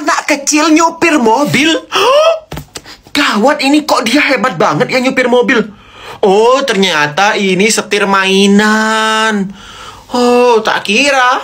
anak kecil nyupir mobil. Gawat ini kok dia hebat banget yang nyupir mobil. Oh, ternyata ini setir mainan. Oh, tak kira.